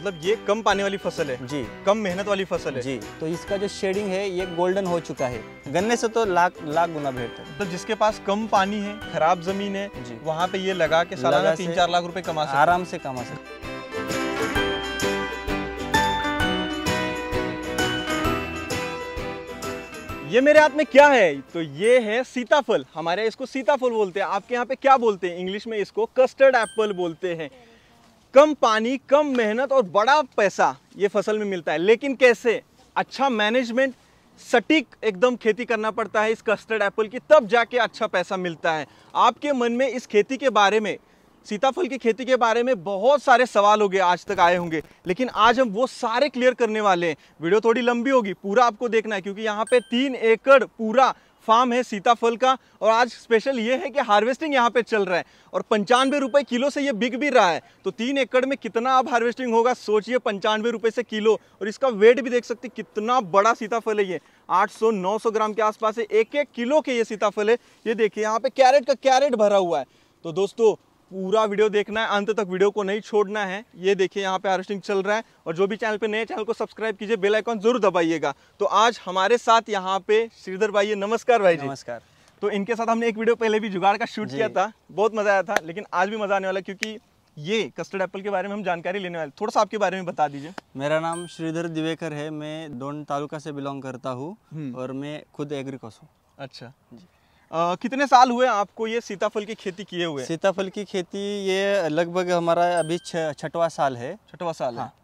मतलब ये कम पानी वाली फसल है जी कम मेहनत वाली फसल है जी तो इसका जो शेडिंग है ये गोल्डन हो चुका है गन्ने से तो लाख लाख गुना बेहतर तो जिसके पास कम पानी है खराब जमीन है वहाँ पे ये लगा के सालाना तीन चार लाख रुपए कमा सकते आराम से कमा सकते ये मेरे हाथ में क्या है तो ये है सीताफल हमारे इसको सीताफल बोलते हैं आपके यहाँ पे क्या बोलते हैं इंग्लिश में इसको कस्टर्ड एप्पल बोलते हैं कम पानी कम मेहनत और बड़ा पैसा ये फसल में मिलता है लेकिन कैसे अच्छा मैनेजमेंट सटीक एकदम खेती करना पड़ता है इस कस्टर्ड एप्पल की तब जाके अच्छा पैसा मिलता है आपके मन में इस खेती के बारे में सीताफल की खेती के बारे में बहुत सारे सवाल हो गए आज तक आए होंगे लेकिन आज हम वो सारे क्लियर करने वाले हैं वीडियो थोड़ी लंबी होगी पूरा आपको देखना है क्योंकि यहाँ पे तीन एकड़ पूरा फार्म है सीताफल का और आज स्पेशल ये है कि हार्वेस्टिंग यहाँ पे चल रहा है और पंचानवे रुपए किलो से ये बिक भी रहा है तो तीन एकड़ में कितना अब हार्वेस्टिंग होगा सोचिए पंचानवे रुपए से किलो और इसका वेट भी देख सकते कितना बड़ा सीताफल है ये 800-900 ग्राम के आसपास है एक एक किलो के ये सीताफल है ये देखिए यहाँ पे कैरेट का कैरेट भरा हुआ है तो दोस्तों पूरा वीडियो देखना है अंत तक वीडियो को नहीं छोड़ना है ये देखिए यहाँ पे हार्वेस्टिंग चल रहा है और जो भी चैनल पे नए चैनल को सब्सक्राइब कीजिए बेल आइकन जरूर दबाइएगा तो आज हमारे साथ यहाँ पे श्रीधर भाई नमस्कार भाई जी नमस्कार तो इनके साथ हमने एक वीडियो पहले भी जुगाड़ का शूट किया था बहुत मजा आया था लेकिन आज भी मजा आने वाला क्योंकि ये कस्टर्ड एप्पल के बारे में हम जानकारी लेने वाले थोड़ा सा आपके बारे में बता दीजिए मेरा नाम श्रीधर दिवेकर है मैं दोन तालुका से बिलोंग करता हूँ हम्म। और मैं खुद एग्रीकॉस हूँ अच्छा जी आ, कितने साल हुए आपको ये सीताफल की खेती किए हुए सीताफल की खेती ये लगभग हमारा अभी छठवा साल है छठवा साल हाँ। है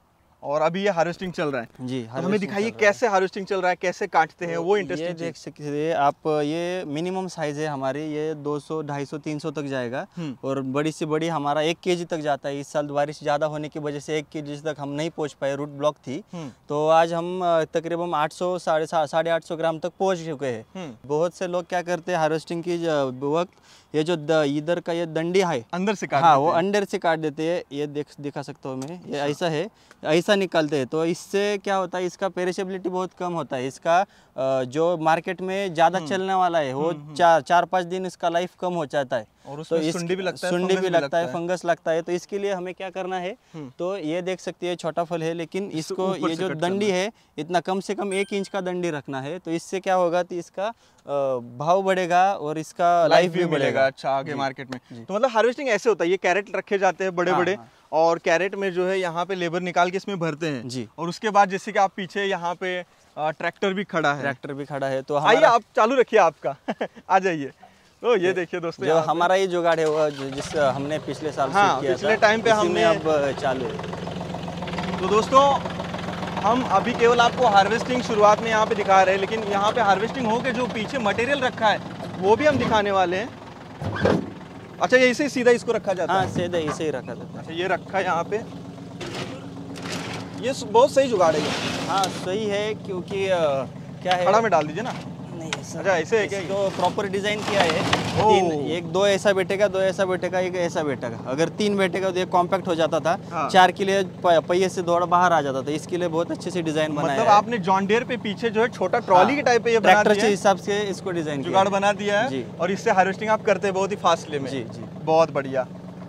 और अभी ये हार्वेस्टिंग चल रहा है जी तो हमें दिखाइए कैसे हार्वेस्टिंग चल रहा है कैसे काटते हैं वो इंटरेस्टिंग तो देख सकते आप ये मिनिमम साइज है हमारी ये 200 250 300 तक जाएगा हम्म। और बड़ी से बड़ी हमारा एक के तक जाता है इस साल बारिश ज़्यादा होने की वजह से एक के तक हम नहीं पहुँच पाए रूट ब्लॉक थी हम्म। तो आज हम तकरीबन आठ सौ साढ़े ग्राम तक पहुँच चुके हैं हम्म। बहुत से लोग क्या करते हैं हार्वेस्टिंग की वक्त ये जो इधर का ये दंडी है अंदर से काट हाँ वो अंदर से काट देते हैं ये देख दिखा सकता हूँ मैं ये अच्छा। ऐसा है ऐसा निकालते हैं तो इससे क्या होता है इसका पेरिशेबिलिटी बहुत कम होता है इसका जो मार्केट में ज़्यादा हम्म। चलने वाला है वो हम्म, हम्म। चार चार पाँच दिन इसका लाइफ कम हो जाता है और तो इस सुंडी भी लगता है सुंडी भी लगता है फंगस लगता है तो इसके लिए हमें क्या करना है हम्म। तो ये देख सकती है छोटा फल है लेकिन इसको ये जो दंडी है इतना कम से कम एक इंच का दंडी रखना है तो इससे क्या होगा तो इसका भाव बढ़ेगा और इसका लाइफ भी बढ़ेगा अच्छा आगे मार्केट में तो मतलब हार्वेस्टिंग ऐसे होता है ये कैरेट रखे जाते हैं बड़े हाँ, बड़े हाँ। और कैरेट में जो है यहाँ पे लेबर निकाल के इसमें भरते हैं जी और उसके बाद जैसे कि आप पीछे यहाँ पे ट्रैक्टर भी खड़ा है ट्रैक्टर भी खड़ा है तो आइए आप चालू रखिए आपका आ जाइए तो ये देखिए दोस्तों जो हमारा ये जुगाड़ है वो जिस हमने पिछले साल हाँ, किया पिछले टाइम पे हमने अब चालू तो दोस्तों हम अभी केवल आपको हार्वेस्टिंग शुरुआत में यहाँ पे दिखा रहे हैं लेकिन यहाँ पे हार्वेस्टिंग होकर जो पीछे मटेरियल रखा है वो भी हम दिखाने वाले हैं अच्छा ये इसे सीधा इसको रखा जाता हाँ, है सीधा इसे ही रखा जाता है अच्छा ये रखा है यहाँ पे ये बहुत सही जुगाड़ है हाँ सही है क्योंकि आ, क्या है खड़ा में डाल दीजिए ना अच्छा ऐसे है क्या तो प्रॉपर डिजाइन किया है तीन एक दो ऐसा बैठेगा दो ऐसा बैठेगा एक ऐसा बैठेगा अगर तीन बैठेगा तो एक कॉम्पैक्ट हो जाता था हाँ। चार के लिए पहिए से दौड़ बाहर आ जाता था इसके लिए बहुत अच्छे से डिजाइन बनाया मतलब आपने जॉन्डियर पे पीछे जो है छोटा ट्रॉली हाँ। के टाइप ये ट्रैक्टर के हिसाब से इसको डिजाइन जुगाड़ बना दिया है और इससे हार्वेस्टिंग आप करते हैं बहुत ही फासले में जी जी बहुत बढ़िया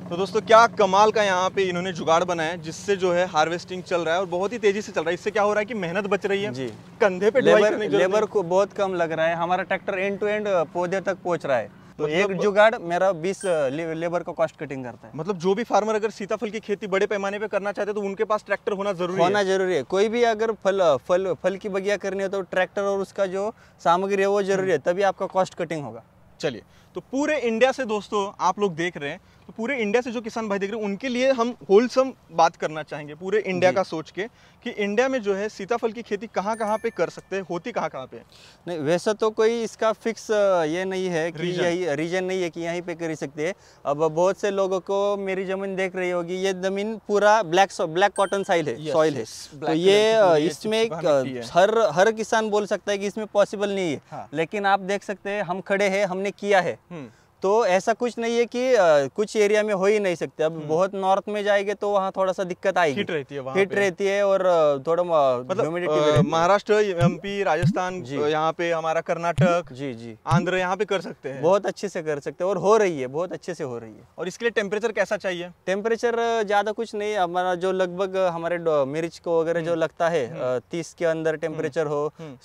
तो दोस्तों क्या कमाल का यहाँ पे इन्होंने जुगाड़ बनाया है जिससे जो है हार्वेस्टिंग चल रहा है और बहुत ही तेजी से चल रहा है इससे क्या हो रहा है कि मेहनत बच रही है जी कंधे पे लेबर लेबर को बहुत कम लग रहा है हमारा ट्रैक्टर एंड टू एंड पौधे तक पहुंच रहा है तो मतलब एक जुगाड़ मेरा 20 ले, लेबर का कॉस्ट कटिंग करता है मतलब जो भी फार्मर अगर सीताफल की खेती बड़े पैमाने पे करना चाहते हैं तो उनके पास ट्रैक्टर होना जरूरी होना है। जरूरी है कोई भी अगर फल फल फल की बगिया करनी हो तो ट्रैक्टर और उसका जो सामग्री है वो जरूरी है तभी आपका कॉस्ट कटिंग होगा चलिए तो पूरे इंडिया से दोस्तों आप लोग देख रहे हैं तो पूरे इंडिया से जो किसान भाई देख रहे हैं उनके लिए हम होलसम बात करना चाहेंगे पूरे इंडिया का सोच के कि इंडिया में जो है सीताफल की खेती कहाँ कहाँ पे कर सकते हैं होती कहाँ कहाँ पे नहीं वैसा तो कोई इसका फिक्स ये नहीं है कि यही रीजन नहीं है कि यहीं पे कर सकते हैं अब बहुत से लोगों को मेरी जमीन देख रही होगी ये जमीन पूरा ब्लैक ब्लैक कॉटन साइल है सॉइल है तो ये इसमें हर हर किसान बोल सकता है कि इसमें पॉसिबल नहीं है हाँ। लेकिन आप देख सकते हैं हम खड़े हैं हमने किया है 嗯。तो ऐसा कुछ नहीं है कि आ, कुछ एरिया में हो ही नहीं सकते अब हम्म। बहुत नॉर्थ में जाएंगे तो वहाँ थोड़ा सा दिक्कत आएगी हिट रहती है हिट रहती है और थोड़ा मतलब महाराष्ट्र एमपी राजस्थान यहाँ पे हमारा कर्नाटक जी जी आंध्र यहाँ पे कर सकते हैं बहुत अच्छे से कर सकते हैं और हो रही है बहुत अच्छे से हो रही है और इसके लिए टेम्परेचर कैसा चाहिए टेम्परेचर ज्यादा कुछ नहीं हमारा जो लगभग हमारे मिर्च को वगैरह जो हम्म। लगता है हम्म। तीस के अंदर टेम्परेचर हो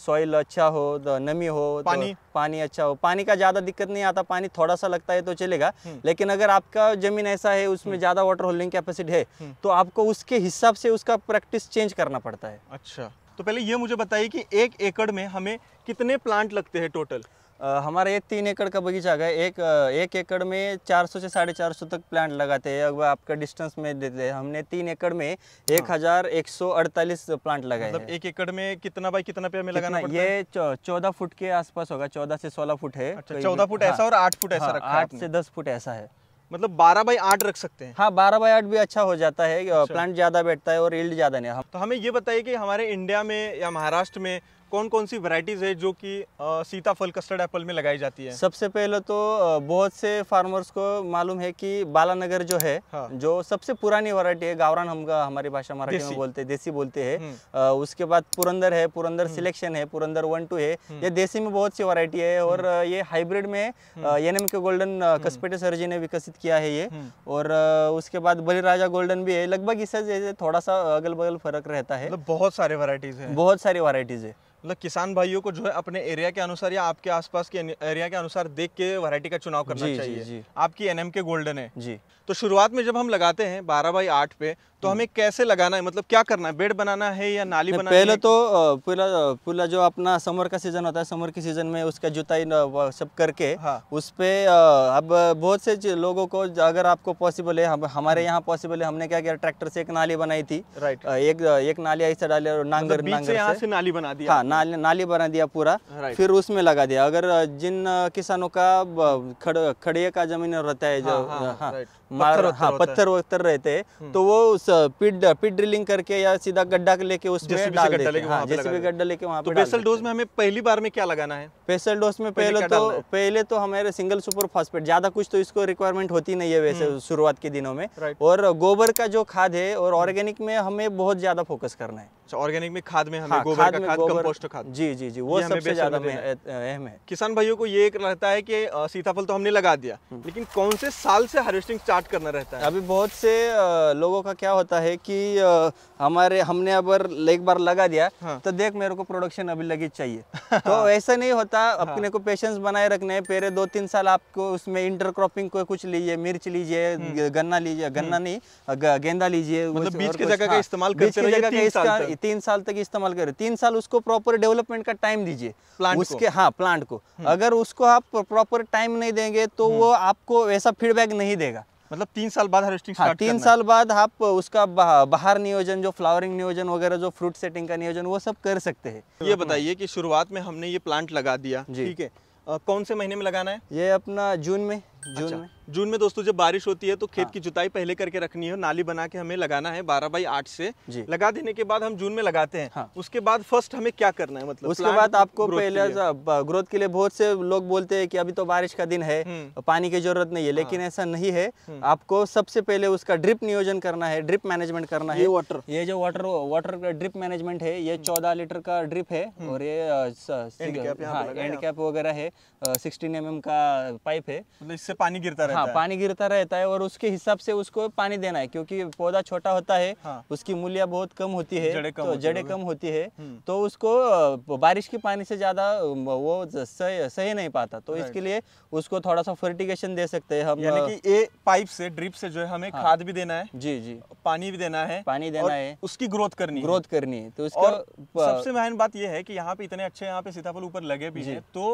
सॉइल अच्छा हो नमी हो तो पानी पानी अच्छा हो पानी का ज्यादा दिक्कत नहीं आता पानी थोड़ा सा लगता है तो चलेगा हम्म। लेकिन अगर आपका जमीन ऐसा है उसमें हम्म। ज्यादा वाटर होल्डिंग कैपेसिटी है हम्म। तो आपको उसके हिसाब से उसका प्रैक्टिस चेंज करना पड़ता है अच्छा तो पहले ये मुझे बताइए कि एक एकड़ में हमें कितने प्लांट लगते हैं टोटल हमारा ये तीन एकड़ का बगीचा है एक एक एकड़ में 400 से साढ़े चार सौ तक प्लांट लगाते हैं अगर आपका डिस्टेंस में देते हैं हमने तीन एकड़ में हाँ। एक हजार एक सौ अड़तालीस प्लांट लगाए मतलब एक एकड़ में कितना बाई कितना पे हमें लगाना पड़ता ये चौदह फुट के आसपास होगा चौदह से सोलह फुट है अच्छा, चौदह फुट ऐसा हाँ। और आठ फुट ऐसा हाँ, आठ से दस फुट ऐसा है मतलब बारह बाई आठ रख सकते हैं हाँ बारह बाई आठ भी अच्छा हो जाता है अच्छा। प्लांट ज्यादा बैठता है और ईल्ड ज्यादा नहीं तो हमें ये बताइए कि हमारे इंडिया में या महाराष्ट्र में कौन कौन सी वैरायटीज़ है जो कि सीताफल कस्टर्ड एप्पल में लगाई जाती है सबसे पहले तो बहुत से फार्मर्स को मालूम है कि बालानगर जो है हाँ। जो सबसे पुरानी वैरायटी है गावरान हम हमारी भाषा मराठी में बोलते देसी बोलते हैं हम्म। उसके बाद पुरंदर है पुरंदर सिलेक्शन हम्म। है पुरंदर वन टू है हम्म। ये देसी में बहुत सी वरायटी है और ये हाइब्रिड में एन के गोल्डन कस्पेटे सर जी ने विकसित किया है ये और उसके बाद बलिराजा गोल्डन भी है लगभग इससे थोड़ा सा अगल बगल फर्क रहता है मतलब बहुत सारे वरायटीज है बहुत सारी वरायटीज है मतलब किसान भाइयों को जो है अपने एरिया के अनुसार या आपके आसपास के एरिया के अनुसार देख के वैरायटी का चुनाव करना जी, चाहिए जी, जी. आपकी एनएम के गोल्डन है जी तो शुरुआत में जब हम लगाते हैं बारह बाई आठ पे तो हम्म। हमें कैसे लगाना है मतलब क्या करना है बेड बनाना है या नाली बनाना पहले है? तो पूरा पूरा जो अपना समर का सीजन होता है समर के सीजन में उसका जुताई सब करके हाँ। उस पर अब बहुत से लोगों को अगर आपको पॉसिबल है हम, हमारे हम्म। यहाँ पॉसिबल है हमने क्या किया ट्रैक्टर से एक नाली बनाई थी राइट एक एक नाली ऐसा डाली और नांगर मतलब नांगर से नाली बना दी हाँ नाली नाली बना दिया पूरा फिर उसमें लगा दिया अगर जिन किसानों का खड़, खड़े का जमीन रहता है जो हाँ, हाँ, हाँ मार हाँ पत्थर वत्थर रहते हैं हम्म। तो वो पिट पिट ड्रिलिंग करके या सीधा गड्ढा लेके उसमें डाल देते हैं जैसे हाँ, भी गड्ढा लेके वहाँ तो पेसल डोज में हमें पहली बार में क्या लगाना है पेसल डोज में पहले तो पहले तो हमारे सिंगल सुपर फॉस्फेट ज्यादा कुछ तो इसको रिक्वायरमेंट होती नहीं है वैसे हम्म। शुरुआत के दिनों में और गोबर का जो खाद है और ऑर्गेनिक हम्म। में हमें बहुत ज्यादा फोकस करना है अच्छा ऑर्गेनिक में खाद में हमें हाँ, गोबर का खाद कंपोस्ट खाद जी जी जी वो सबसे ज्यादा अहम है किसान भाइयों को ये एक रहता है कि सीताफल तो हमने लगा दिया हम्म। लेकिन कौन से साल से हार्वेस्टिंग स्टार्ट करना रहता है अभी बहुत से लोगों का क्या होता है कि हमारे हमने अब एक बार लगा दिया हाँ। तो देख मेरे को प्रोडक्शन अभी लगी चाहिए तो ऐसा नहीं होता हाँ। अपने को पेशेंस बनाए रखने पेरे दो तीन साल आपको उसमें इंटरक्रॉपिंग को कुछ लीजिए मिर्च लीजिए हम्म। गन्ना लीजिए गन्ना हम्म। नहीं गेंदा लीजिए मतलब बीज की जगह का हाँ, इस्तेमाल करते रहिए तीन साल तक इस्तेमाल करें तीन साल उसको प्रॉपर डेवलपमेंट का टाइम दीजिए प्लांट उसके हाँ प्लांट को हम्म। अगर उसको आप प्रॉपर टाइम नहीं देंगे तो हम्म। वो आपको वैसा फीडबैक नहीं देगा मतलब तीन साल बाद हार्वेस्टिंग हाँ, तीन साल बाद आप उसका बाहर नियोजन जो फ्लावरिंग नियोजन वगैरह जो फ्रूट सेटिंग का नियोजन वो सब कर सकते हैं ये बताइए कि शुरुआत में हमने ये प्लांट लगा दिया ठीक है कौन से महीने में लगाना है ये अपना जून में जून अच्छा, में जून में दोस्तों जब बारिश होती है तो खेत हाँ। की जुताई पहले करके रखनी है नाली बना के हमें लगाना है बारह बाई आठ से लगा देने के बाद हम जून में लगाते हैं हाँ। उसके बाद फर्स्ट हमें क्या करना है मतलब उसके बाद आपको पहले ग्रोथ के लिए बहुत से लोग बोलते हैं कि अभी तो बारिश का दिन है हम्म। पानी की जरूरत नहीं है लेकिन हाँ। ऐसा नहीं है हम्म। आपको सबसे पहले उसका ड्रिप नियोजन करना है ड्रिप मैनेजमेंट करना है वाटर ये जो वाटर वाटर ड्रिप मैनेजमेंट है ये हम्म। चौदह लीटर का ड्रिप है और ये एंड कैप हाँ, वगैरह है सिक्सटीन एम का पाइप है मतलब से पानी गिरता हाँ, रहता हाँ, है पानी गिरता रहता है और उसके हिसाब से उसको पानी देना है क्योंकि पौधा छोटा होता है हाँ, उसकी मूल्य बहुत कम होती है जड़े कम, तो जड़े कम होती है हम्म। तो उसको बारिश के पानी से ज्यादा वो सही नहीं पाता तो इसके लिए उसको थोड़ा सा फर्टिगेशन दे सकते है हम यानी कि पाइप से ड्रिप से जो है हमें हाँ। खाद भी देना है जी जी पानी भी देना है पानी देना है उसकी ग्रोथ करनी ग्रोथ करनी है तो इसका सबसे मेहन बात यह है की यहाँ पे इतने अच्छे यहाँ पे सीताफल ऊपर लगे भी है तो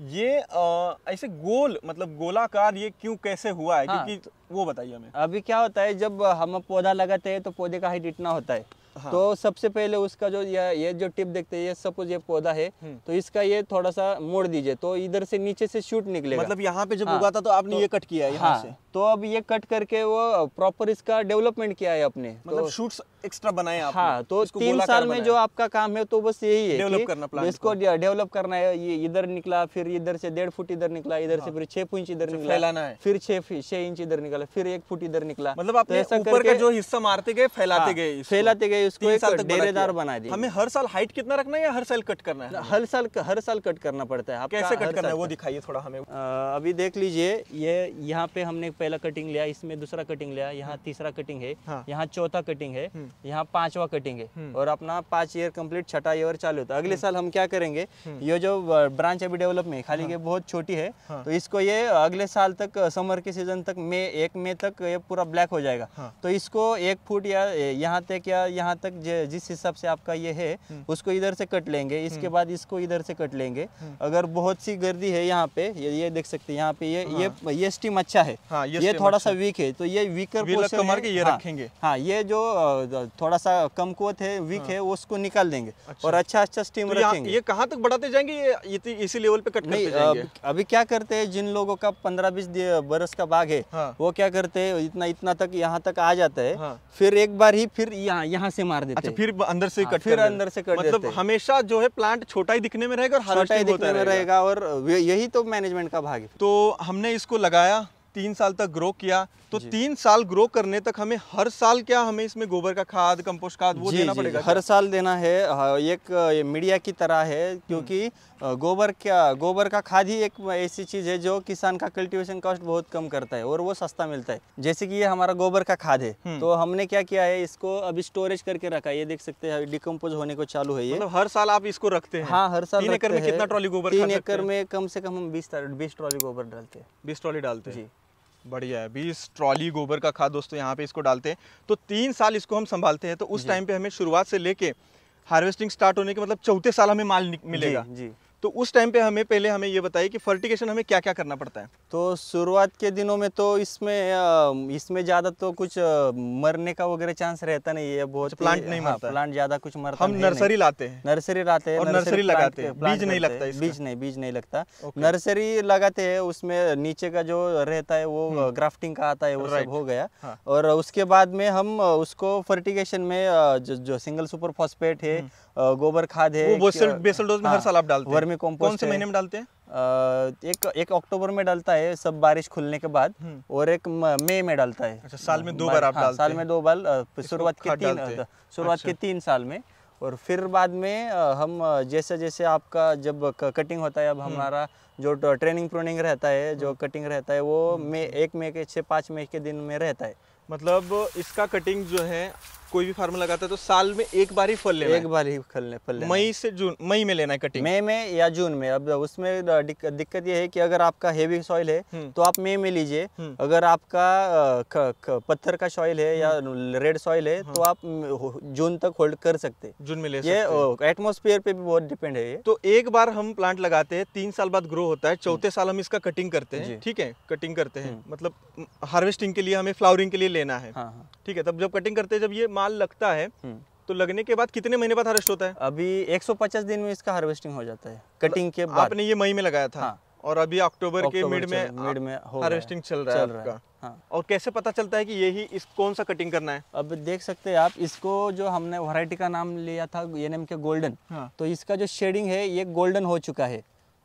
ये आ, ऐसे गोल मतलब गोलाकार ये क्यों कैसे हुआ है हाँ। क्योंकि वो बताइए हमें अभी क्या होता है जब हम पौधा लगाते हैं तो पौधे का हाइट इतना होता है हाँ। तो सबसे पहले उसका जो ये, ये जो टिप देखते हैं ये सपोज ये पौधा है हम्म। तो इसका ये थोड़ा सा मोड़ दीजिए तो इधर से नीचे से शूट निकलेगा मतलब यहाँ पे जब हाँ, उगा था तो आपने तो, ये कट किया है यहाँ हाँ। से तो अब ये कट करके वो प्रॉपर इसका डेवलपमेंट किया है अपने मतलब तो, शूट्स एक्स्ट्रा बनाए आप हाँ तो तीन साल में जो आपका काम है तो बस यही है डेवलप करना प्लान इसको डेवलप करना है ये इधर निकला फिर इधर से डेढ़ फुट इधर निकला इधर से हाँ। फिर छह फुट इधर अच्छा, निकला फिर छह छह इंच इधर निकला फिर एक फुट इधर निकला मतलब तो आप ऊपर का जो हिस्सा मारते गए फैलाते हाँ, गए फैलाते गए उसको एक डेरेदार बना दिया हमें हर साल हाइट कितना रखना है या हर साल कट करना है हर साल हर साल कट करना पड़ता है कैसे कट करना है वो दिखाइए थोड़ा हमें अभी देख लीजिए ये यहाँ पे हमने पहला कटिंग लिया इसमें दूसरा कटिंग लिया यहाँ तीसरा कटिंग है हाँ। यहाँ चौथा कटिंग है हम्म। यहाँ पांचवा कटिंग है हम्म। और अपना पांच ईयर कंप्लीट छठा ईयर चालू होता है अगले हम्म। साल हम क्या करेंगे हम्म। ये जो ब्रांच अभी डेवलप में खाली के हाँ। बहुत छोटी है हाँ। तो इसको ये अगले साल तक समर के सीजन तक मे एक मे तक ये पूरा ब्लैक हो जाएगा हाँ। तो इसको एक फुट या यहाँ तक या यहाँ तक जिस हिसाब से आपका ये है उसको इधर से कट लेंगे इसके बाद इसको इधर से कट लेंगे अगर बहुत सी गर्दी है यहाँ पे ये ये देख सकते हैं यहाँ पे ये ये ये स्टीम अच्छा है ये थोड़ा अच्छा सा वीक है तो ये वीकर कमर के ये रखेंगे हाँ ये जो थोड़ा सा कम कमकुवत है वीक हाँ। है उसको निकाल देंगे अच्छा। और अच्छा अच्छा स्टीम तो रखेंगे ये कहाँ तक बढ़ाते जाएंगे ये इसी लेवल पे कट नहीं जाएंगे? अभी क्या करते हैं जिन लोगों का पंद्रह बीस बरस का बाघ है हाँ। वो क्या करते हैं इतना इतना तक यहाँ तक आ जाता है हाँ। फिर एक बार ही फिर यहाँ यहाँ से मार देते अच्छा, फिर अंदर से कट हाँ, फिर अंदर से कट मतलब हमेशा जो है प्लांट छोटा ही दिखने में रहेगा और छोटा ही दिखने में रहेगा और यही तो मैनेजमेंट का भाग है तो हमने इसको लगाया तीन साल तक ग्रो किया तो तीन साल ग्रो करने तक हमें हर साल क्या हमें इसमें गोबर का खाद कंपोस्ट खाद वो देना पड़ेगा हर साल देना है हाँ, एक मीडिया की तरह है क्योंकि हम्म। गोबर क्या गोबर का खाद ही एक ऐसी चीज़ है जो किसान का कल्टीवेशन कॉस्ट बहुत कम करता है और वो सस्ता मिलता है जैसे कि ये हमारा गोबर का खाद है हम्म। तो हमने क्या किया है इसको अभी स्टोरेज करके रखा है ये देख सकते हैं डिकम्पोज होने को चालू है ये मतलब हर साल आप इसको रखते हैं हाँ हर साल तीन एकड़ में कितना ट्रॉली गोबर तीन एकड़ में कम से कम हम बीस बीस ट्रॉली गोबर डालते हैं बीस ट्रॉली डालते हैं जी बढ़िया है बीस ट्रॉली गोबर का खाद दोस्तों यहाँ पे इसको डालते हैं तो तीन साल इसको हम संभालते हैं तो उस टाइम पे हमें शुरुआत से लेके हार्वेस्टिंग स्टार्ट होने के मतलब चौथे साल हमें माल मिलेगा जी, जी तो उस टाइम पे हमें पहले हमें ये बताइए कि फर्टिकेशन हमें क्या क्या करना पड़ता है तो शुरुआत के दिनों में तो इसमें इसमें ज़्यादा तो कुछ मरने का वगैरह चांस रहता नहीं है बहुत प्लांट अच्छा, नहीं हाँ, मरता हाँ, प्लांट ज़्यादा कुछ मरता हम नर्सरी लाते हैं नर्सरी लाते हैं नर्सरी लगाते हैं बीज नहीं लगता है बीज नहीं बीज नहीं लगता नर्सरी लगाते हैं उसमें नीचे का जो रहता है वो ग्राफ्टिंग हम्म। का आता है वो सब हो गया हाँ। और उसके बाद में हम उसको फर्टिकेशन में जो सिंगल सुपर फॉस्फेट है हम्म। गोबर खाद है बेसल, बेसल डोज में हाँ, हर साल आप डालते हैं वर्मी कॉम्पोस्ट कौन से महीने में डालते हैं एक एक अक्टूबर में डालता है सब बारिश खुलने के बाद हम्म। और एक मई में डालता है अच्छा साल में दो बार आप हाँ, डालते साल में दो बार शुरुआत के तीन शुरुआत के अच्छा। तीन साल में और फिर बाद में हम जैसे जैसे आपका जब कटिंग होता है अब हम्म। हमारा जो ट्रेनिंग प्रोनिंग रहता है जो कटिंग हम्म। रहता है वो मई एक मई के छः पाँच मई के दिन में रहता है मतलब इसका कटिंग जो है कोई भी फार्मर लगाता है तो साल में एक बार ही फल लेना एक बार ही फल ले, फल मई से जून मई में लेना है कटिंग मई में या जून में अब उसमें दिक्कत यह है कि अगर आपका हेवी सॉइल है हम्म। तो आप मई में लीजिए हम्म। अगर आपका पत्थर का सॉइल है या रेड हम्म। सॉइल है तो आप जून तक होल्ड कर सकते जून में ले ये एटमोस्फेयर पे भी बहुत डिपेंड है ये तो एक बार हम प्लांट लगाते हैं तीन साल बाद ग्रो होता है चौथे साल हम इसका कटिंग करते हैं ठीक है कटिंग करते हैं मतलब हार्वेस्टिंग के लिए हमें फ्लावरिंग के लिए लेना है हाँ, हाँ। ठीक है तब जब कटिंग करते हैं जब ये माल लगता है हम्म। तो लगने के बाद कितने महीने बाद हार्वेस्ट होता है अभी 150 दिन में इसका हार्वेस्टिंग हो जाता है कटिंग मतलब के बाद आपने ये मई में लगाया था हाँ। और अभी अक्टूबर के मिड में मिड में हार्वेस्टिंग चल रहा है आपका हाँ। और कैसे पता चलता है कि यही इस कौन सा कटिंग करना है अब देख सकते हैं आप इसको जो हमने वैरायटी का नाम लिया था एन के गोल्डन तो इसका जो शेडिंग है ये गोल्डन हो चुका है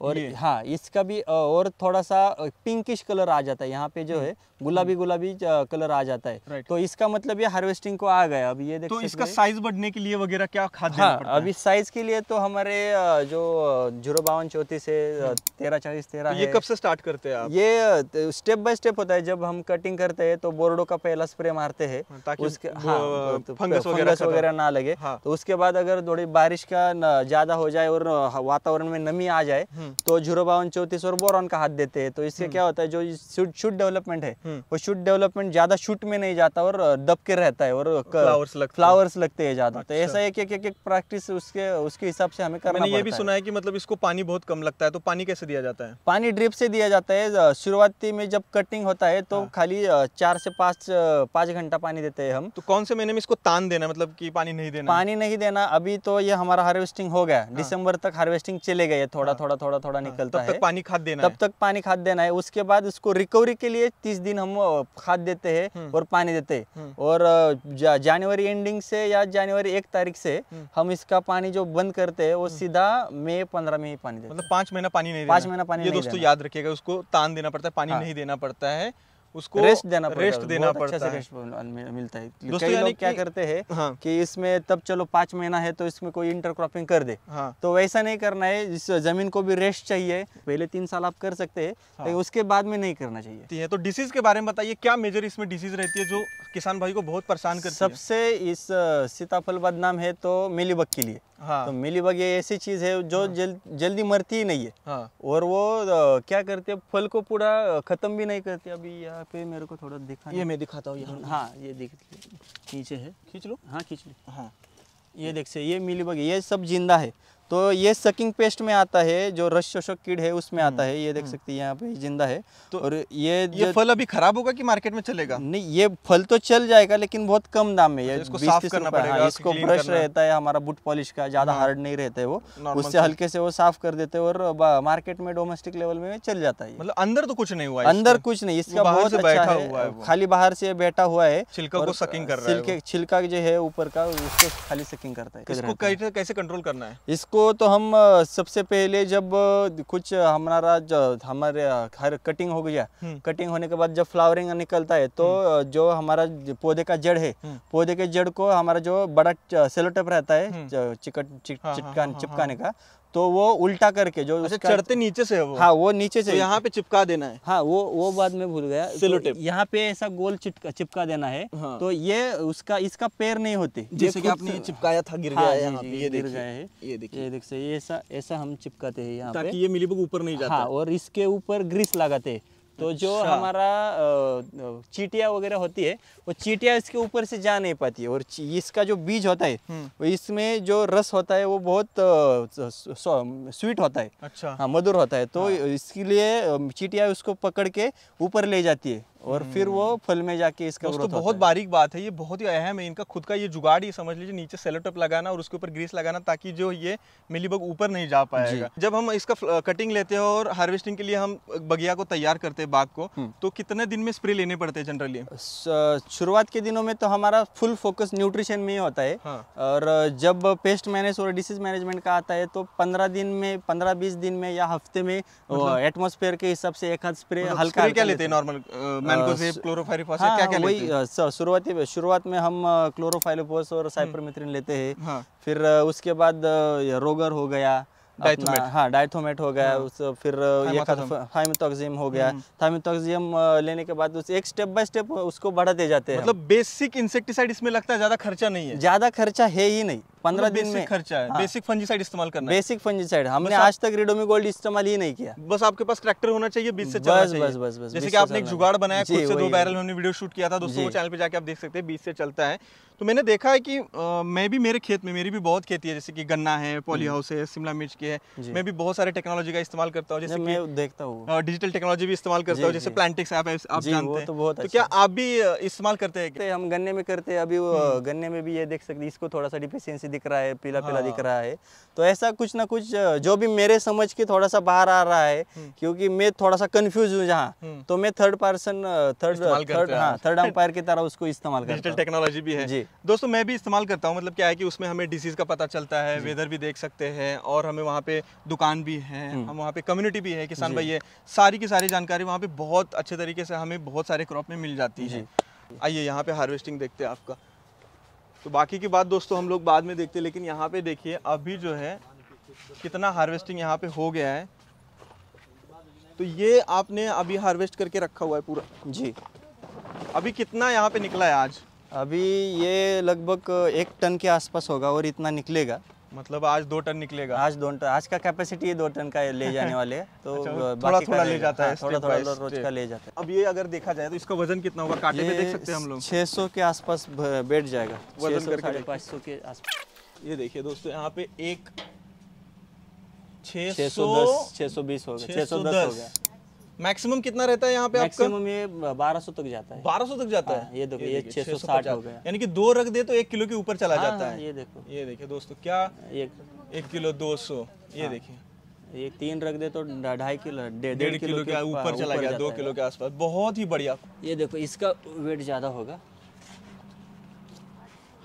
और हाँ इसका भी और थोड़ा सा पिंकिश कलर आ जाता है यहाँ पे जो हम्म। है गुलाबी गुलाबी कलर आ जाता है तो इसका मतलब ये हार्वेस्टिंग को आ गया अब ये देखो तो इसका साइज बढ़ने के लिए वगैरह क्या खाद हाँ अभी साइज के लिए तो हमारे जो जीरो बावन चौतीस है हम्म। तेरह चालीस तेरह तो ये कब से स्टार्ट करते हैं ये स्टेप बाय स्टेप होता है जब हम कटिंग करते हैं तो बोर्डो का पहला स्प्रे मारते हैं हाँ, उसके फंगस हाँ, तो, तो वगैरह ना लगे हाँ। तो उसके बाद अगर थोड़ी बारिश का ज्यादा हो जाए और वातावरण में नमी आ जाए हम्म। तो जीरो बावन चौतीस और बोरॉन का हाथ देते हैं तो इससे हम्म। क्या होता है जो शुड डेवलपमेंट है हम्म। वो शूट डेवलपमेंट ज्यादा शूट में नहीं जाता और दब के रहता है और फ्लावर्स लगते फ्लावर्स लगते हैं ज्यादा तो ऐसा अच्छा। एक एक एक प्रैक्टिस उसके उसके हिसाब से हमें करना मैंने ये भी सुना है कि मतलब इसको पानी बहुत कम लगता है तो पानी कैसे दिया जाता है पानी ड्रिप से दिया जाता है शुरुआती में जब कटिंग होता है तो हाँ। खाली चार से पाँच पाँच घंटा पानी देते हैं हम तो कौन से महीने में इसको तान देना मतलब की पानी नहीं देना पानी नहीं देना अभी तो ये हमारा हार्वेस्टिंग हो गया हाँ। दिसंबर तक हार्वेस्टिंग चले गए थोड़ा हाँ। थोड़ा थोड़ा थोड़ा निकलता है पानी खाद देना तब तक पानी खाद देना है उसके बाद उसको रिकवरी के लिए तीस दिन हम खाद देते हैं हम्म। और पानी देते हैं हम्म। और जनवरी एंडिंग से या जनवरी एक तारीख से हम्म। हम इसका पानी जो बंद करते हैं वो सीधा मई पंद्रह में ही पानी मतलब देते मतलब पांच महीना पानी नहीं पांच महीना पानी दोस्तों याद रखिएगा उसको तान देना पड़ता है पानी हाँ। नहीं देना पड़ता है उसको रेस्ट देना रेस्ट देना पड़ता है अच्छा मिलता है दोस्तों यानी क्या करते हैं हाँ। कि इसमें तब चलो पांच महीना है तो इसमें कोई इंटरक्रॉपिंग कर दे हाँ। तो वैसा नहीं करना है जिस जमीन को भी रेस्ट चाहिए पहले तीन साल आप कर सकते हैं हाँ। तो उसके बाद में नहीं करना चाहिए तो डिसीज के बारे में बताइए क्या मेजर इसमें डिसीज रहती है जो किसान भाई को बहुत परेशान कर सबसे इस सीताफल बदनाम है तो मिली के लिए हाँ। तो मिली बग ऐसी चीज है जो हाँ। जल, जल्दी मरती ही नहीं है हाँ। और वो क्या करते है फल को पूरा खत्म भी नहीं करते अभी यहाँ पे मेरे को थोड़ा दिखा ये मैं दिखाता हूँ यहाँ हाँ ये दिख नीचे है खींच लो हाँ खींच लो हाँ ये देख से ये मिली बग ये सब जिंदा है तो ये सकिंग पेस्ट में आता है जो रस शोषक कीड है उसमें आता हम्म। है ये देख हम्म। सकती है यहाँ पे जिंदा है तो और ये ये फल अभी खराब होगा कि मार्केट में चलेगा नहीं ये फल तो चल जाएगा लेकिन बहुत कम दाम में अच्छा, इसको साफ करना हाँ, पड़ेगा हाँ, इसको ब्रश रहता है हमारा बुट पॉलिश का ज्यादा हार्ड हम्म। नहीं रहता है वो उससे हल्के से वो साफ कर देते है और मार्केट में डोमेस्टिक लेवल में चल जाता है मतलब अंदर तो कुछ नहीं हुआ अंदर कुछ नहीं इसका बहुत अच्छा हुआ है खाली बाहर से बैठा हुआ है छिलका को सकिंग कर रहा है छिलका जो है ऊपर का उसको खाली सकिंग करता है इसको कैसे कंट्रोल करना है इसको को तो हम सबसे पहले जब कुछ हमारा जो हमारे हर कटिंग हो गया कटिंग हम्म। होने के बाद जब फ्लावरिंग निकलता है तो हम्म। जो हमारा पौधे का जड़ है हम्म। पौधे के जड़ को हमारा जो बड़ा सेलोटेप रहता है हाँ, हाँ, हाँ, चिपकाने का तो वो उल्टा करके जो अच्छा चढ़ते नीचे से है वो हाँ वो नीचे से तो यहाँ पे चिपका देना है हाँ वो वो बाद में भूल गया तो यहाँ पे ऐसा गोल चिपका चिपका देना है हाँ। तो ये उसका इसका पैर नहीं होते जैसे कि आपने चिपकाया था गिर हाँ, गया हाँ, ये गिर गया है ये देखिए ये ऐसा ऐसा हम चिपकाते हैं यहाँ ताकि ये मिली ऊपर नहीं जाता हाँ, और इसके ऊपर ग्रीस लगाते हैं तो जो अच्छा। हमारा चीटिया वगैरह होती है वो चीटिया इसके ऊपर से जा नहीं पाती है और इसका जो बीज होता है हम्म। वो इसमें जो रस होता है वो बहुत स्वीट होता है अच्छा हाँ मधुर होता है तो हाँ। इसके लिए चीटिया उसको पकड़ के ऊपर ले जाती है और फिर वो फल में जाके इसका तो बहुत बारीक बात है ये बहुत ही अहम है इनका खुद का ये जुगाड़ ही समझ लीजिए नीचे सेलोटप लगाना और उसके ऊपर ग्रीस लगाना ताकि जो ये मिलीबग ऊपर नहीं जा पाएगा जब हम इसका कटिंग लेते हैं और हार्वेस्टिंग के लिए हम बगिया को तैयार करते हैं बाग को हम्म। तो कितने दिन में स्प्रे लेने पड़ते हैं जनरली शुरुआत के दिनों में तो हमारा फुल फोकस न्यूट्रिशन में ही होता है हाँ। और जब पेस्ट मैनेज और डिसीज मैनेजमेंट का आता है तो पंद्रह दिन में पंद्रह बीस दिन में या हफ्ते में एटमोसफेयर मतलब के हिसाब से एक हाथ स्प्रे मतलब हल्का क्या लेते हैं नॉर्मल हाँ, हाँ, शुरुआती शुरुआत में हम क्लोरोफाइलोपोस और साइपरमिथ्रिन हम्म। लेते हैं हाँ। फिर उसके बाद रोगर हो गया हाँ डायथोमेट हो गया हाँ। उस फिर थाइमेथोक्सिम हो गया थाइमेथोक्सिम लेने के बाद उस एक स्टेप बाय स्टेप उसको बढ़ाते जाते हैं मतलब बेसिक इंसेक्टिसाइड इसमें लगता है ज़्यादा खर्चा नहीं है ज़्यादा खर्चा है ही नहीं पंद्रह मतलब दिन में खर्चा है बेसिक हाँ। फंजीसाइड इस्तेमाल करना बेसिक फंजीसाइड हमने आज तक रेडोमी गोल्ड इस्तेमाल ही नहीं किया बस आपके पास ट्रैक्टर होना चाहिए बीस से बस बस बस बस जैसे कि आपने एक जुगाड़ बनाया खुद से दो बैरल हमने वीडियो शूट किया था दोस्तों चैनल पे जाके आप देख सकते हैं बीस से चलता है तो मैंने देखा है कि आ, मैं भी मेरे खेत में मेरी भी बहुत खेती है जैसे कि गन्ना है पॉली हम्म। हाउस है शिमला मिर्च की है मैं भी बहुत सारे टेक्नोलॉजी का इस्तेमाल करता हूँ जैसे मैं देखता हूँ डिजिटल टेक्नोलॉजी भी इस्तेमाल करता हूँ जैसे प्लांटिक्स ऐप आप जानते हैं तो, तो क्या आप भी इस्तेमाल करते हैं हम गन्ने में करते हैं अभी हम्म। गन्ने में भी ये देख सकते इसको थोड़ा सा डिफिशियंसी दिख रहा है पीला हाँ। पीला दिख रहा है तो ऐसा कुछ ना कुछ जो भी मेरे समझ के थोड़ा सा बाहर आ रहा है हम्म। क्योंकि मैं थोड़ा सा कंफ्यूज हूँ जहाँ हम्म। तो मैं थर्ड पर्सन थर्ड थर्ड हाँ थर्ड अंपायर की तरह उसको इस्तेमाल करता डिजिटल टेक्नोलॉजी भी है जी दोस्तों मैं भी इस्तेमाल करता हूँ मतलब क्या है कि उसमें हमें डिसीज का पता चलता है वेदर भी देख सकते हैं और हमें वहाँ पे दुकान भी है हम्म। हम वहाँ पे कम्युनिटी भी है किसान भाई है सारी की सारी जानकारी वहाँ पे बहुत अच्छे तरीके से हमें बहुत सारे क्रॉप में मिल जाती है आइए यहाँ पे हार्वेस्टिंग देखते हैं आपका तो बाकी की बात दोस्तों हम लोग बाद में देखते हैं लेकिन यहाँ पे देखिए अभी जो है कितना हार्वेस्टिंग यहाँ पे हो गया है तो ये आपने अभी हार्वेस्ट करके रखा हुआ है पूरा जी अभी कितना यहाँ पे निकला है आज अभी ये लगभग एक टन के आसपास होगा और इतना निकलेगा मतलब आज दो टन निकलेगा आज दो टन आज का कैपेसिटी दो टन का ले जाने वाले तो थोड़ा अच्छा, मतलब थोड़ा ले जाता हाँ, है थोड़ा थोड़ा रोज का ले जाता है अब ये अगर देखा जाए तो इसका वजन कितना होगा काटे पे देख सकते हैं हम लोग 600 के आसपास बैठ जाएगा वजन करके 500 के आसपास ये देखिए दोस्तों यहाँ पे एक छह छह सौ सौ बीस हो गया छह सौ दस हो गया मैक्सिमम कितना रहता है यहाँ पे मैक्सिमम ये 1200 तक जाता है 1200 तक जाता हाँ, है ये देखो ये 660 हो गया यानी कि दो रख दे तो एक किलो के ऊपर चला हाँ, जाता हाँ, है ये देखो ये देखिए दोस्तों क्या एक किलो दो सौ ये देखिए ये तीन रख दे तो ढाई किलो डेढ़ किलो के ऊपर चला गया दो किलो के आसपास बहुत ही बढ़िया ये देखो इसका वेट ज़्यादा होगा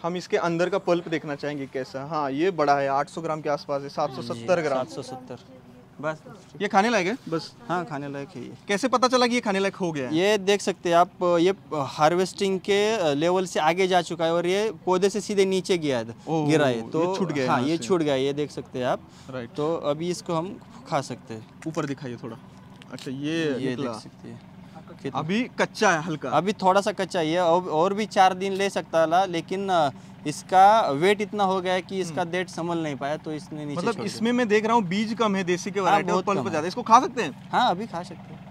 हम इसके अंदर का पल्प देखना चाहेंगे कैसा हाँ ये बड़ा है 800 ग्राम के आसपास है 770 ग्राम 770 बस ये खाने लायक है बस हाँ खाने लायक है ये कैसे पता चला कि ये खाने लायक हो गया है? ये देख सकते हैं आप ये हार्वेस्टिंग के लेवल से आगे जा चुका है और ये पौधे से सीधे नीचे गया गिरा है तो छूट गया हाँ ये छूट गया हाँ, ये देख सकते हैं आप राइट तो अभी इसको हम खा सकते हैं ऊपर दिखाइए थोड़ा अच्छा ये ये देख सकते हैं कितना? अभी कच्चा है हल्का अभी थोड़ा सा कच्चा ही है और भी चार दिन ले सकता था लेकिन इसका वेट इतना हो गया है कि इसका डेट हम्म। संभल नहीं पाया तो इसने नीचे मतलब इसमें मैं देख रहा हूँ बीज कम है देसी के वैरायटी हाँ, और ज्यादा इसको खा सकते हैं हाँ अभी खा सकते हैं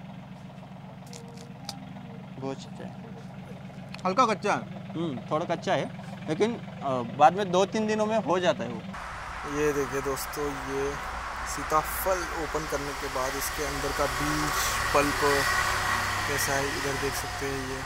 बहुत अच्छा है हल्का कच्चा है हम्म, थोड़ा कच्चा है लेकिन बाद में दो तीन दिनों में हो जाता है वो ये देखिए दोस्तों ये सीताफल ओपन करने के बाद इसके अंदर का बीज पल्प कैसा है इधर देख सकते हैं ये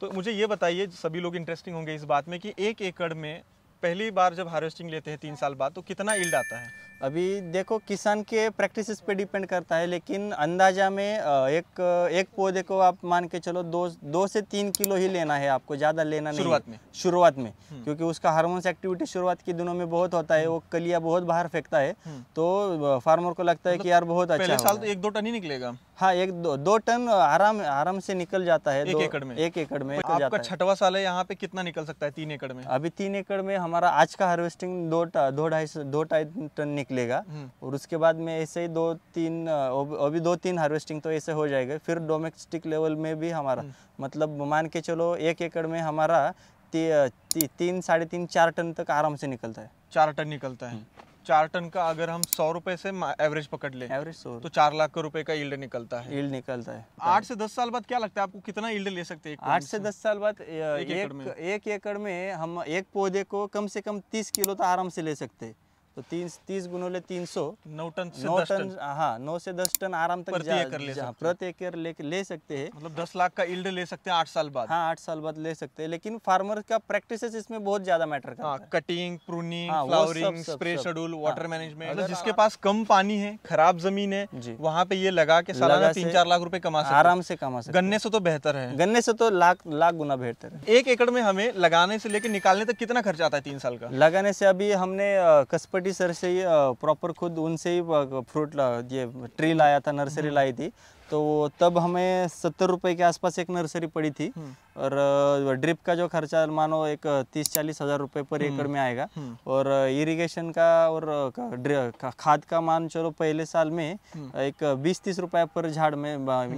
तो मुझे ये बताइए सभी लोग इंटरेस्टिंग होंगे इस बात में कि एक एकड़ में पहली बार जब हार्वेस्टिंग लेते हैं तीन साल बाद तो कितना इल्ड आता है अभी देखो किसान के प्रैक्टिसेस पे डिपेंड करता है लेकिन अंदाजा में एक एक पौधे को आप मान के चलो दो दो से तीन किलो ही लेना है आपको ज़्यादा लेना नहीं शुरुआत में शुरुआत में हम्म। क्योंकि उसका हार्मोन्स एक्टिविटी शुरुआत के दिनों में बहुत होता है वो हम्म। कलिया बहुत बाहर फेंकता है हम्म। तो फार्मर को लगता है मतलब कि यार बहुत अच्छा साल तो एक दो टन ही निकलेगा हाँ एक दो दो टन आराम आराम से निकल जाता है एक एकड़ में एक एकड़ में तो आपका छठवा साल है यहाँ पे कितना निकल सकता है तीन एकड़ में अभी तीन एकड़ में हमारा आज का हार्वेस्टिंग दो दो ढाई दो ढाई टन निकलेगा हम्म। और उसके बाद में ऐसे ही दो तीन अभी दो तीन हार्वेस्टिंग तो ऐसे हो जाएगा फिर डोमेस्टिक लेवल में भी हमारा हम्म। मतलब मान के चलो एक एकड़ में हमारा ती, ती, तीन साढ़े तीन चार टन तक आराम से निकलता है चार टन निकलता है हम्म। चार टन का अगर हम सौ रुपए से एवरेज पकड़ ले एवरेज सौ तो चार लाख रुपए का ईल्ड निकलता है ईल्ड निकलता है आठ से दस साल बाद क्या लगता है आपको कितना ईल्ड ले सकते हैं आठ से दस साल बाद एक एकड़ में हम एक पौधे को कम से कम तीस किलो तो आराम से ले सकते हैं तो तीन तीस गुनोले तीन सौ नौ टन नौ टन हाँ नौ से दस टन आराम तक प्रति एकड़ ले सकते प्रति ले, ले सकते हैं मतलब दस लाख का इल्ड ले सकते हैं आठ साल बाद हाँ आठ साल बाद ले सकते हैं लेकिन फार्मर का प्रैक्टिस इसमें बहुत ज्यादा मैटर करता हाँ, cutting pruning flowering spray schedule water management जिसके पास कम पानी है खराब जमीन है वहाँ पे ये लगा के सालाना तीन चार लाख रूपए कमा आराम से कमा सकते गन्ने से तो बेहतर है गन्ने से तो लाख लाख गुना बेहतर है एक एकड़ में हमें लगाने से लेकर निकालने तक कितना खर्च आता है तीन साल का लगाने से अभी हमने कसपट पार्टी सर से ही प्रॉपर खुद उनसे ही फ्रूट ला, ये ट्री लाया था नर्सरी हम्म। लाई थी तो तब हमें सत्तर रुपए के आसपास एक नर्सरी पड़ी थी हम्म। और ड्रिप का जो खर्चा मानो एक तीस चालीस हजार रुपए पर हम्म। एकड़ में आएगा और इरिगेशन का और खाद का मान चलो पहले साल में एक बीस तीस रुपये पर झाड़ में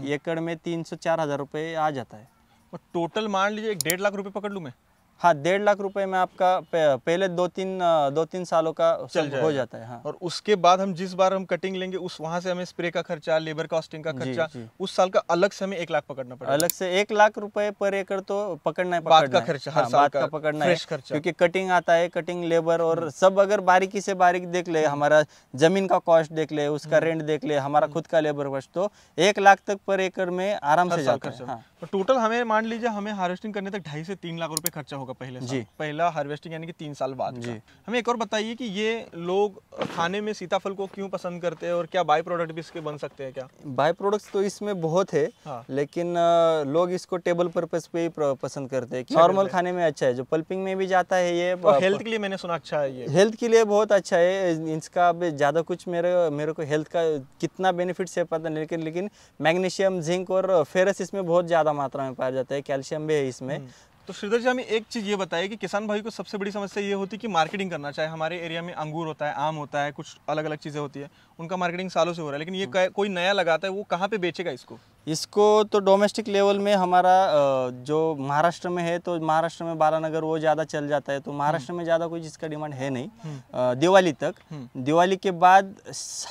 एकड़ में तीन सौ चार हजार रुपये आ जाता है टोटल मान लीजिए एक डेढ़ लाख रुपए पकड़ लू मैं हाँ डेढ़ लाख रुपए में आपका पहले दो तीन दो तीन सालों का चल हो जाता है हाँ। और उसके बाद हम जिस बार हम कटिंग लेंगे उस वहां से हमें स्प्रे का खर्चा लेबर कॉस्टिंग का खर्चा जी, जी। उस साल का अलग से हमें एक लाख पकड़ना पड़ेगा अलग से एक लाख रुपए पर एकड़ तो पकड़ना है बात का खर्चा हाँ, साल का पकड़ना है हाँ, क्योंकि कटिंग आता है कटिंग लेबर और हम्म। सब अगर बारीकी से बारीक देख ले हमारा जमीन का कॉस्ट देख ले उसका रेंट हम्म। देख ले हमारा हम्म। खुद का लेबर कॉस्ट तो एक लाख तक पर एकड़ में आराम से जाता है टोटल हाँ। तो हमें मान लीजिए हमें हार्वेस्टिंग करने तक ढाई से तीन लाख रूपये खर्चा होगा पहले जी पहला हार्वेस्टिंग यानी कि तीन साल बाद जी हमें एक और बताइए कि ये लोग खाने में सीताफल को क्यों पसंद करते हैं और क्या बाय प्रोडक्ट भी इसके बन सकते हैं क्या बाय प्रोडक्ट्स तो इसमें बहुत है हाँ। लेकिन लोग इसको टेबल पर्पज पे ही पसंद करते हैं नॉर्मल खाने में अच्छा है जो पल्पिंग में भी जाता है ये हेल्थ के लिए मैंने सुना अच्छा है ये हेल्थ के लिए बहुत अच्छा है इसका ज़्यादा कुछ मेरे मेरे को हेल्थ का कितना बेनिफिट है पता नहीं लेकिन लेकिन मैग्नीशियम जिंक और फेरस इसमें बहुत ज़्यादा मात्रा में पाया जाता है कैल्शियम भी है इसमें हम्म। तो श्रीधर जी हमें एक चीज़ ये बताइए कि किसान भाई को सबसे बड़ी समस्या ये होती है कि मार्केटिंग करना चाहे हमारे एरिया में अंगूर होता है आम होता है कुछ अलग अलग चीज़ें होती है उनका मार्केटिंग सालों से हो रहा है लेकिन ये हम्म। कोई नया लगाता है वो कहाँ पे बेचेगा इसको इसको तो डोमेस्टिक लेवल में हमारा जो महाराष्ट्र में है तो महाराष्ट्र में बालानगर वो ज़्यादा चल जाता है तो हम्म। महाराष्ट्र में ज़्यादा कोई जिसका डिमांड है नहीं हम्म। दिवाली तक दिवाली के बाद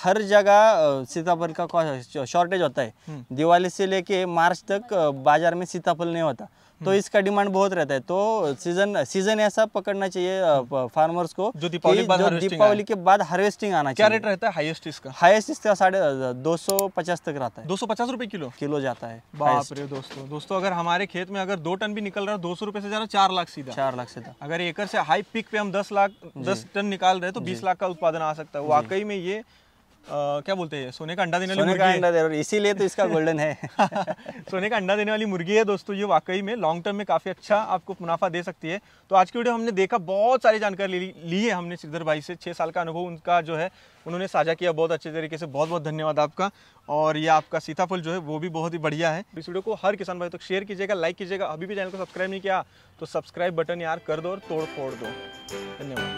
हर जगह सीताफल का शॉर्टेज होता है दिवाली से लेके मार्च तक बाज़ार में सीताफल नहीं होता तो हम्म। इसका डिमांड बहुत रहता है तो सीजन सीजन ऐसा पकड़ना चाहिए फार्मर्स को जो दीपावली बाद जो दीपावली के बाद हार्वेस्टिंग आना क्या रेट रहता है हाईएस्ट इसका हाईएस्ट इसका साढ़े दो सौ पचास तक रहता है दो सौ पचास रुपए किलो किलो जाता है बाप रे दोस्तों दोस्तों अगर हमारे खेत में अगर दो टन भी निकल रहा है दो सौ रुपए से ज्यादा चार लाख सीधा चार लाख सीधा अगर एकड़ से हाई पिक पे हम दस लाख दस टन निकाल रहे हैं तो बीस लाख का उत्पादन आ सकता है वाकई में ये क्या बोलते हैं सोने का अंडा देने वाली का अंडा दे है इसीलिए तो इसका गोल्डन है सोने का अंडा देने वाली मुर्गी है दोस्तों ये वाकई में लॉन्ग टर्म में काफ़ी अच्छा आपको मुनाफा दे सकती है तो आज की वीडियो हमने देखा बहुत सारी जानकारी ली है हमने श्रीधर भाई से छः साल का अनुभव उनका जो है उन्होंने साझा किया बहुत अच्छे तरीके से बहुत बहुत धन्यवाद आपका और ये आपका सीताफल जो है वो भी बहुत ही बढ़िया है इस वीडियो को हर किसान भाई तक तो शेयर कीजिएगा लाइक कीजिएगा अभी भी चैनल को सब्सक्राइब नहीं किया तो सब्सक्राइब बटन यार कर दो और तोड़ फोड़ दो धन्यवाद